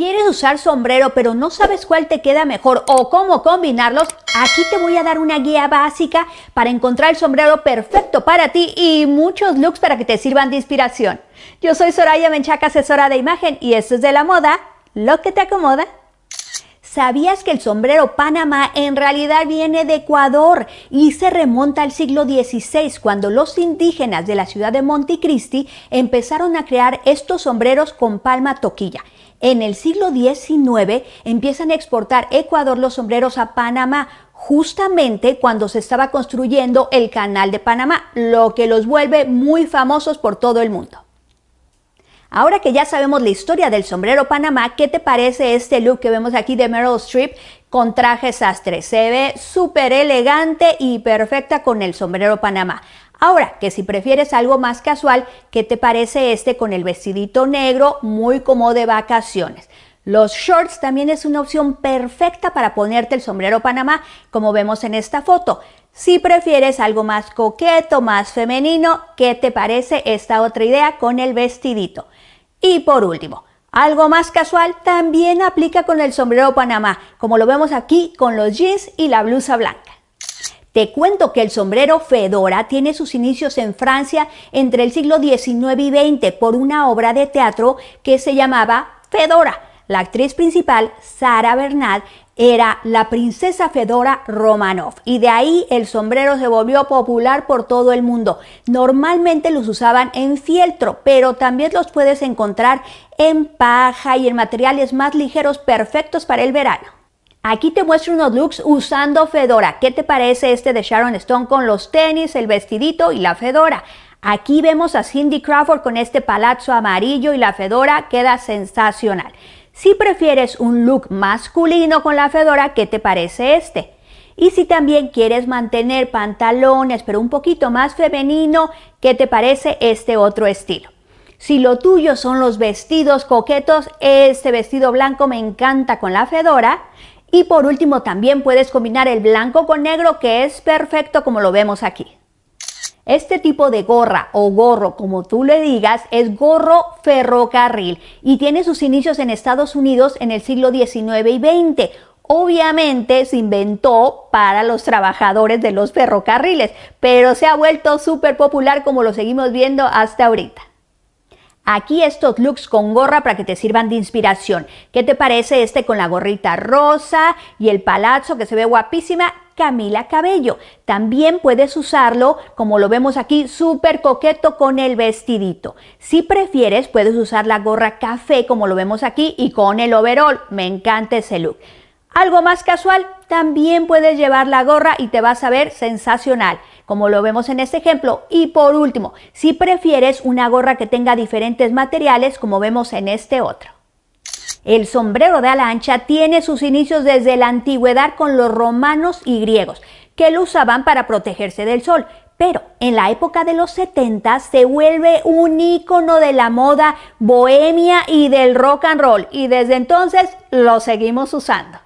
¿Quieres usar sombrero pero no sabes cuál te queda mejor o cómo combinarlos? Aquí te voy a dar una guía básica para encontrar el sombrero perfecto para ti y muchos looks para que te sirvan de inspiración. Yo soy Soraya Menchaca, asesora de imagen y esto es de la moda, lo que te acomoda. ¿Sabías que el sombrero Panamá en realidad viene de Ecuador y se remonta al siglo XVI cuando los indígenas de la ciudad de Montecristi empezaron a crear estos sombreros con palma toquilla? en el siglo XIX empiezan a exportar Ecuador los sombreros a Panamá justamente cuando se estaba construyendo el canal de Panamá, lo que los vuelve muy famosos por todo el mundo. Ahora que ya sabemos la historia del sombrero Panamá, ¿qué te parece este look que vemos aquí de Meryl Streep con traje sastre? Se ve súper elegante y perfecta con el sombrero Panamá. Ahora, que si prefieres algo más casual, ¿qué te parece este con el vestidito negro, muy como de vacaciones? Los shorts también es una opción perfecta para ponerte el sombrero Panamá, como vemos en esta foto. Si prefieres algo más coqueto, más femenino, ¿qué te parece esta otra idea con el vestidito? Y por último, algo más casual también aplica con el sombrero Panamá, como lo vemos aquí con los jeans y la blusa blanca. Te cuento que el sombrero Fedora tiene sus inicios en Francia entre el siglo XIX y XX por una obra de teatro que se llamaba Fedora. La actriz principal, Sara Bernal, era la princesa Fedora Romanov y de ahí el sombrero se volvió popular por todo el mundo. Normalmente los usaban en fieltro, pero también los puedes encontrar en paja y en materiales más ligeros perfectos para el verano. Aquí te muestro unos looks usando fedora. ¿Qué te parece este de Sharon Stone con los tenis, el vestidito y la fedora? Aquí vemos a Cindy Crawford con este palazzo amarillo y la fedora, queda sensacional. Si prefieres un look masculino con la fedora, ¿qué te parece este? Y si también quieres mantener pantalones, pero un poquito más femenino, ¿qué te parece este otro estilo? Si lo tuyo son los vestidos coquetos, este vestido blanco me encanta con la fedora y por último, también puedes combinar el blanco con negro, que es perfecto como lo vemos aquí. Este tipo de gorra o gorro, como tú le digas, es gorro ferrocarril y tiene sus inicios en Estados Unidos en el siglo XIX y XX. Obviamente se inventó para los trabajadores de los ferrocarriles, pero se ha vuelto súper popular como lo seguimos viendo hasta ahorita. Aquí estos looks con gorra para que te sirvan de inspiración. ¿Qué te parece este con la gorrita rosa y el palazzo que se ve guapísima? Camila Cabello. También puedes usarlo, como lo vemos aquí, súper coqueto con el vestidito. Si prefieres, puedes usar la gorra café, como lo vemos aquí, y con el overall. Me encanta ese look. Algo más casual, también puedes llevar la gorra y te vas a ver sensacional, como lo vemos en este ejemplo. Y por último, si prefieres una gorra que tenga diferentes materiales, como vemos en este otro. El sombrero de ala ancha tiene sus inicios desde la antigüedad con los romanos y griegos, que lo usaban para protegerse del sol. Pero en la época de los 70 se vuelve un icono de la moda bohemia y del rock and roll, y desde entonces lo seguimos usando.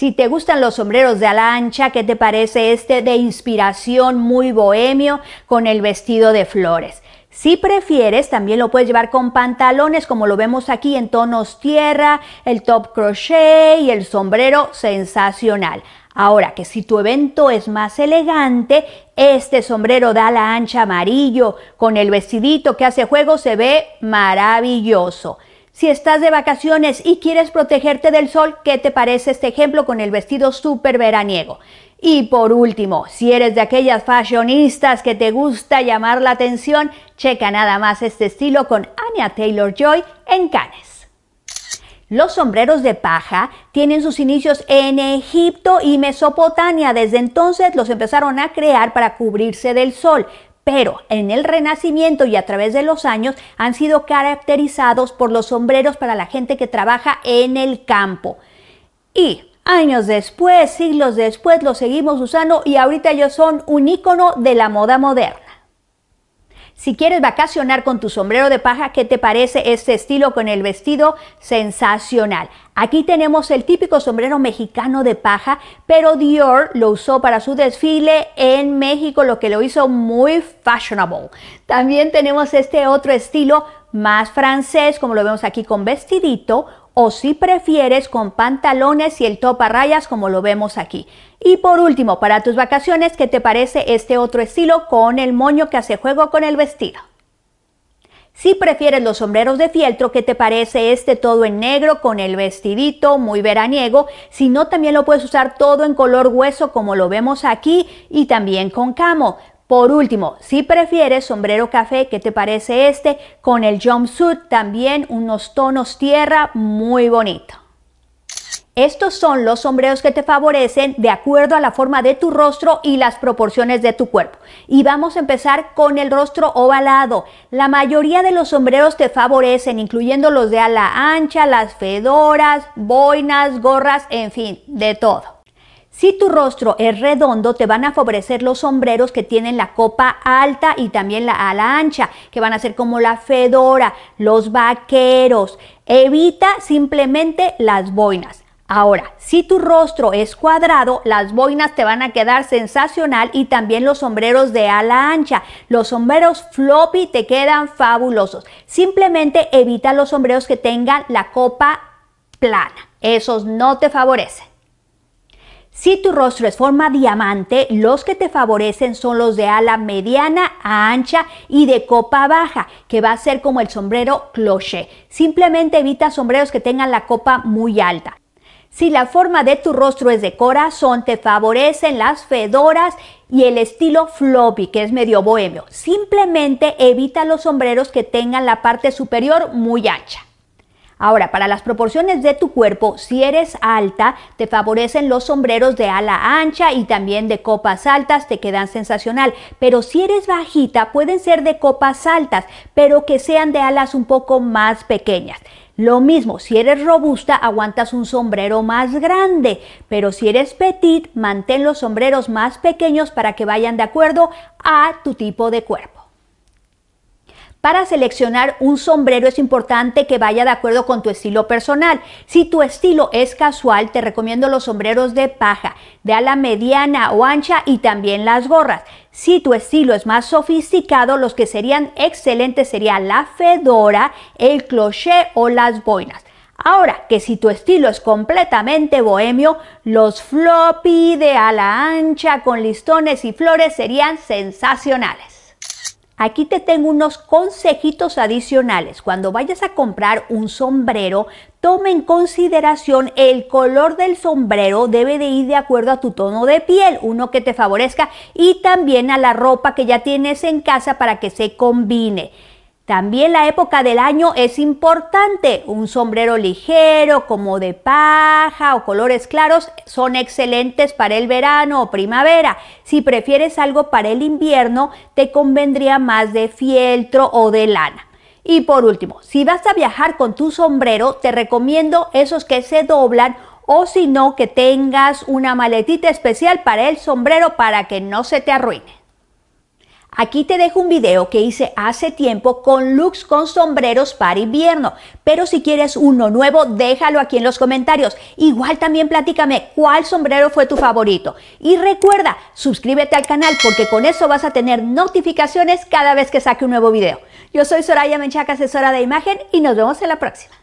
Si te gustan los sombreros de ala ancha, ¿qué te parece este de inspiración muy bohemio con el vestido de flores? Si prefieres, también lo puedes llevar con pantalones, como lo vemos aquí en tonos tierra, el top crochet y el sombrero sensacional. Ahora que si tu evento es más elegante, este sombrero de la ancha amarillo con el vestidito que hace juego se ve maravilloso. Si estás de vacaciones y quieres protegerte del sol, ¿qué te parece este ejemplo con el vestido súper veraniego? Y por último, si eres de aquellas fashionistas que te gusta llamar la atención, checa nada más este estilo con Anya Taylor-Joy en Cannes. Los sombreros de paja tienen sus inicios en Egipto y Mesopotamia. Desde entonces los empezaron a crear para cubrirse del sol, pero en el Renacimiento y a través de los años han sido caracterizados por los sombreros para la gente que trabaja en el campo. Y años después, siglos después, los seguimos usando y ahorita ellos son un icono de la moda moderna. Si quieres vacacionar con tu sombrero de paja, ¿qué te parece este estilo con el vestido? Sensacional. Aquí tenemos el típico sombrero mexicano de paja, pero Dior lo usó para su desfile en México, lo que lo hizo muy fashionable. También tenemos este otro estilo más francés, como lo vemos aquí con vestidito, o si prefieres con pantalones y el top a rayas como lo vemos aquí. Y por último, para tus vacaciones, ¿qué te parece este otro estilo con el moño que hace juego con el vestido? Si prefieres los sombreros de fieltro, ¿qué te parece este todo en negro con el vestidito muy veraniego? Si no, también lo puedes usar todo en color hueso como lo vemos aquí y también con camo. Por último, si prefieres sombrero café, ¿qué te parece este? Con el jumpsuit también unos tonos tierra muy bonito. Estos son los sombreros que te favorecen de acuerdo a la forma de tu rostro y las proporciones de tu cuerpo. Y vamos a empezar con el rostro ovalado. La mayoría de los sombreros te favorecen, incluyendo los de ala ancha, las fedoras, boinas, gorras, en fin, de todo. Si tu rostro es redondo, te van a favorecer los sombreros que tienen la copa alta y también la ala ancha, que van a ser como la fedora, los vaqueros. Evita simplemente las boinas. Ahora, si tu rostro es cuadrado, las boinas te van a quedar sensacional y también los sombreros de ala ancha. Los sombreros floppy te quedan fabulosos. Simplemente evita los sombreros que tengan la copa plana. Esos no te favorecen. Si tu rostro es forma diamante, los que te favorecen son los de ala mediana a ancha y de copa baja, que va a ser como el sombrero cloche. Simplemente evita sombreros que tengan la copa muy alta. Si la forma de tu rostro es de corazón, te favorecen las fedoras y el estilo floppy, que es medio bohemio. Simplemente evita los sombreros que tengan la parte superior muy ancha. Ahora, para las proporciones de tu cuerpo, si eres alta, te favorecen los sombreros de ala ancha y también de copas altas, te quedan sensacional. Pero si eres bajita, pueden ser de copas altas, pero que sean de alas un poco más pequeñas. Lo mismo, si eres robusta, aguantas un sombrero más grande, pero si eres petit, mantén los sombreros más pequeños para que vayan de acuerdo a tu tipo de cuerpo. Para seleccionar un sombrero es importante que vaya de acuerdo con tu estilo personal. Si tu estilo es casual, te recomiendo los sombreros de paja, de ala mediana o ancha y también las gorras. Si tu estilo es más sofisticado, los que serían excelentes serían la fedora, el cloché o las boinas. Ahora que si tu estilo es completamente bohemio, los floppy de ala ancha con listones y flores serían sensacionales. Aquí te tengo unos consejitos adicionales. Cuando vayas a comprar un sombrero, toma en consideración el color del sombrero debe de ir de acuerdo a tu tono de piel, uno que te favorezca y también a la ropa que ya tienes en casa para que se combine. También la época del año es importante. Un sombrero ligero, como de paja o colores claros, son excelentes para el verano o primavera. Si prefieres algo para el invierno, te convendría más de fieltro o de lana. Y por último, si vas a viajar con tu sombrero, te recomiendo esos que se doblan o si no, que tengas una maletita especial para el sombrero para que no se te arruine. Aquí te dejo un video que hice hace tiempo con looks con sombreros para invierno, pero si quieres uno nuevo, déjalo aquí en los comentarios. Igual también platícame cuál sombrero fue tu favorito. Y recuerda, suscríbete al canal porque con eso vas a tener notificaciones cada vez que saque un nuevo video. Yo soy Soraya Menchaca, asesora de imagen, y nos vemos en la próxima.